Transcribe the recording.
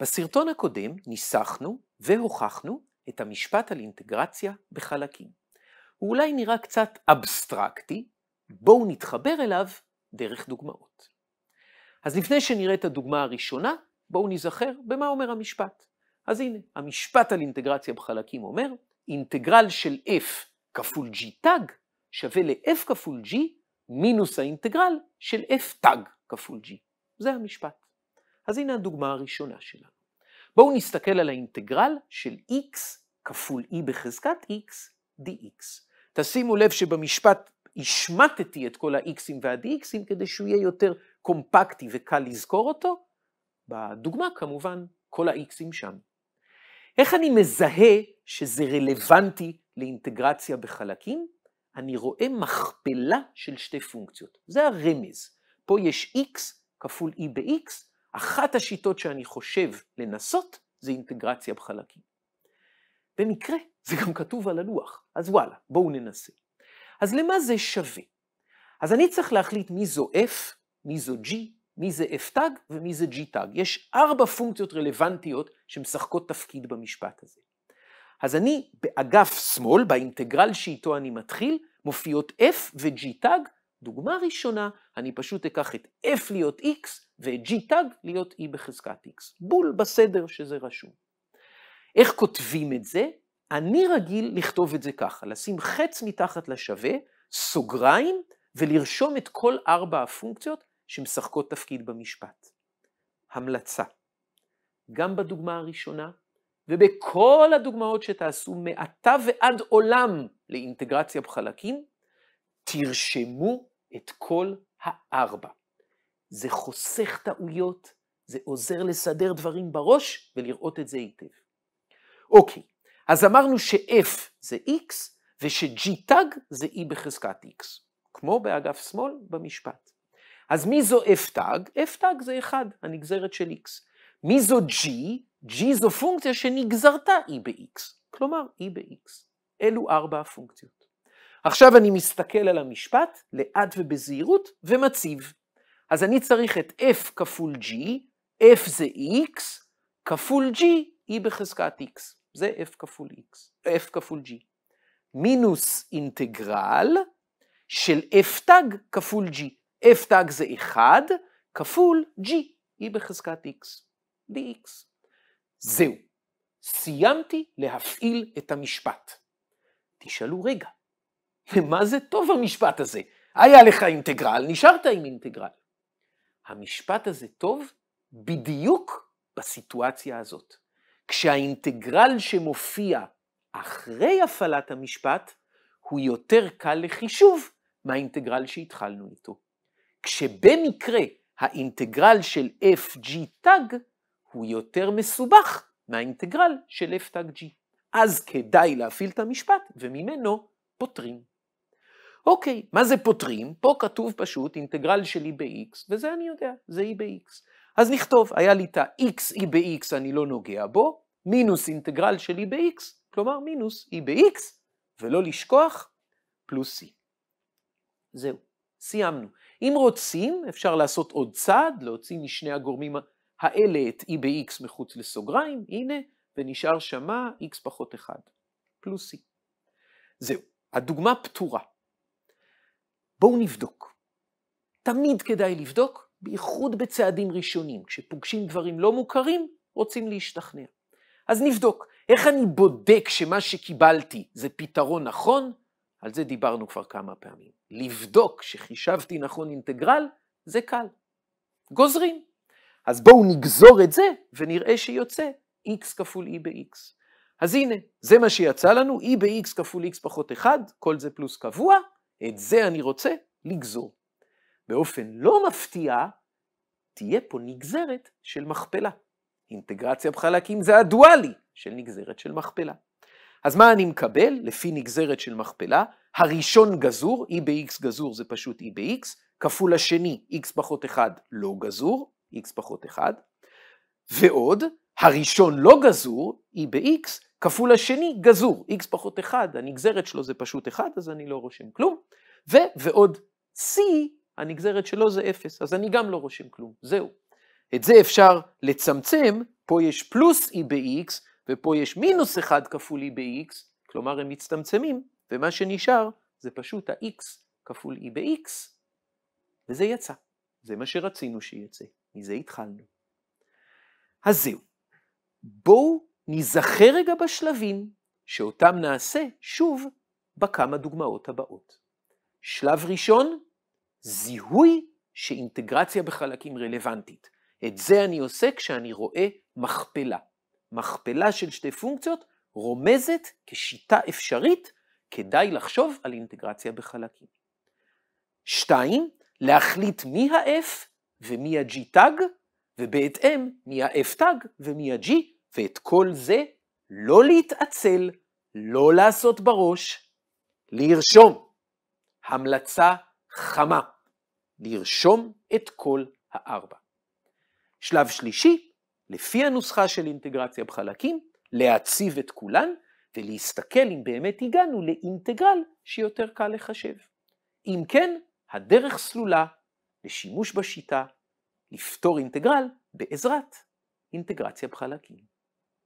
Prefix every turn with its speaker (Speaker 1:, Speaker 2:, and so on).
Speaker 1: בסרטון הקודם ניסחנו והוכחנו את המשפט על אינטגרציה בחלקים. הוא אולי נראה קצת אבסטרקטי, בואו נתחבר אליו דרך דוגמאות. אז לפני שנראה את הדוגמה הראשונה, בואו נזכר במה אומר המשפט. אז הנה, המשפט על אינטגרציה בחלקים אומר, אינטגרל של f כפול g תג שווה ל-f כפול g מינוס האינטגרל של f תג כפול g. זה המשפט. אז הנה הדוגמה הראשונה שלנו. בואו נסתכל על האינטגרל של x כפול e בחזקת x dx. תשימו לב שבמשפט השמטתי את כל ה-x'ים וה-dx'ים כדי שהוא יהיה יותר קומפקטי וקל לזכור אותו. בדוגמה כמובן, כל ה-x'ים שם. איך אני מזהה שזה רלוונטי לאינטגרציה בחלקים? אני רואה מכפלה של שתי פונקציות. זה הרמז. פה יש x כפול e ב-x אחת השיטות שאני חושב לנסות זה אינטגרציה בחלקים. במקרה זה גם כתוב על הלוח, אז וואלה, בואו ננסה. אז למה זה שווה? אז אני צריך להחליט מי זו f, מי זו g, מי זה f tag ומי זה g tag. יש ארבע פונקציות רלוונטיות שמשחקות תפקיד במשפט הזה. אז אני באגף שמאל, באינטגרל שאיתו אני מתחיל, מופיעות f ו-g tag דוגמה ראשונה, אני פשוט אקח את f להיות x ואת g tag להיות e בחזקת x. בול בסדר שזה רשום. איך כותבים את זה? אני רגיל לכתוב את זה ככה, לשים חץ מתחת לשווה, סוגריים, ולרשום את כל ארבע הפונקציות שמשחקות תפקיד במשפט. המלצה, גם בדוגמה הראשונה, ובכל הדוגמאות שתעשו מעתה ועד עולם לאינטגרציה בחלקים, תרשמו את כל הארבע. זה חוסך טעויות, זה עוזר לסדר דברים בראש ולראות את זה היטב. אוקיי, אז אמרנו ש-F זה X וש-G tag זה E בחזקת X, כמו באגף שמאל במשפט. אז מי זו F tag? F tag זה 1, הנגזרת של X. מי זו G? G זו פונקציה שנגזרתה E ב-X, כלומר E ב-X. אלו ארבע הפונקציות. עכשיו אני מסתכל על המשפט לאט ובזהירות ומציב. אז אני צריך את F כפול G, F זה X, כפול G E בחזקת X. זה F כפול X, F כפול G. מינוס אינטגרל של F תג כפול G. F תג זה 1 כפול G, E בחזקת X, dx. זהו, סיימתי להפעיל את המשפט. תשאלו רגע, מה זה טוב המשפט הזה? היה לך אינטגרל, נשארת עם אינטגרל. המשפט הזה טוב בדיוק בסיטואציה הזאת. כשהאינטגרל שמופיע אחרי הפעלת המשפט, הוא יותר קל לחישוב מהאינטגרל שהתחלנו איתו. כשבמקרה האינטגרל של fg tag הוא יותר מסובך מהאינטגרל של f tag g. אז כדאי להפעיל את המשפט, וממנו פותרים. אוקיי, מה זה פותרים? פה כתוב פשוט אינטגרל של e ב-x, וזה אני יודע, זה e ב-x. אז נכתוב, היה לי את ה-x e ב-x אני לא נוגע בו, מינוס אינטגרל של e ב-x, כלומר מינוס e ב-x, ולא לשכוח, פלוס c. זהו, סיימנו. אם רוצים, אפשר לעשות עוד צעד, להוציא משני הגורמים האלה את e ב-x מחוץ לסוגריים, הנה, ונשאר שמה x פחות 1, פלוס c. זהו, הדוגמה פתורה. בואו נבדוק. תמיד כדאי לבדוק, בייחוד בצעדים ראשונים. כשפוגשים דברים לא מוכרים, רוצים להשתכנע. אז נבדוק, איך אני בודק שמה שקיבלתי זה פתרון נכון? על זה דיברנו כבר כמה פעמים. לבדוק שחישבתי נכון אינטגרל, זה קל. גוזרים. אז בואו נגזור את זה ונראה שיוצא x כפול e ב-x. אז הנה, זה מה שיצא לנו, e ב-x כפול x פחות 1, כל זה פלוס קבוע, את זה אני רוצה לגזור. באופן לא מפתיע, תהיה פה נגזרת של מכפלה. אינטגרציה בחלקים זה הדואלי של נגזרת של מכפלה. אז מה אני מקבל לפי נגזרת של מכפלה? הראשון גזור, e ב-x גזור זה פשוט e ב-x, כפול השני, x פחות 1 לא גזור, x פחות 1, ועוד, הראשון לא גזור, e ב-x, כפול השני גזור, x פחות 1, הנגזרת שלו זה פשוט 1, אז אני לא רושם כלום, ו, ועוד c, הנגזרת שלו זה 0, אז אני גם לא רושם כלום, זהו. את זה אפשר לצמצם, פה יש פלוס e ב-x, ופה יש מינוס 1 כפול e ב-x, כלומר הם מצטמצמים, ומה שנשאר זה פשוט ה-x כפול e ב-x, וזה יצא. זה מה שרצינו שיצא, מזה התחלנו. אז זהו. בואו ניזכר רגע בשלבים שאותם נעשה שוב בכמה דוגמאות הבאות. שלב ראשון, זיהוי שאינטגרציה בחלקים רלוונטית. את זה אני עושה כשאני רואה מכפלה. מכפלה של שתי פונקציות רומזת כשיטה אפשרית, כדאי לחשוב על אינטגרציה בחלקים. שתיים, להחליט מי ה-F ומי ה-G tag, ובהתאם מי ה-F tag ומי ה-G ואת כל זה לא להתעצל, לא לעשות בראש, לרשום. המלצה חמה, לרשום את כל הארבע. שלב שלישי, לפי הנוסחה של אינטגרציה בחלקים, להציב את כולן ולהסתכל אם באמת הגענו לאינטגרל שיותר קל לחשב. אם כן, הדרך סלולה לשימוש בשיטה לפתור אינטגרל בעזרת אינטגרציה בחלקים.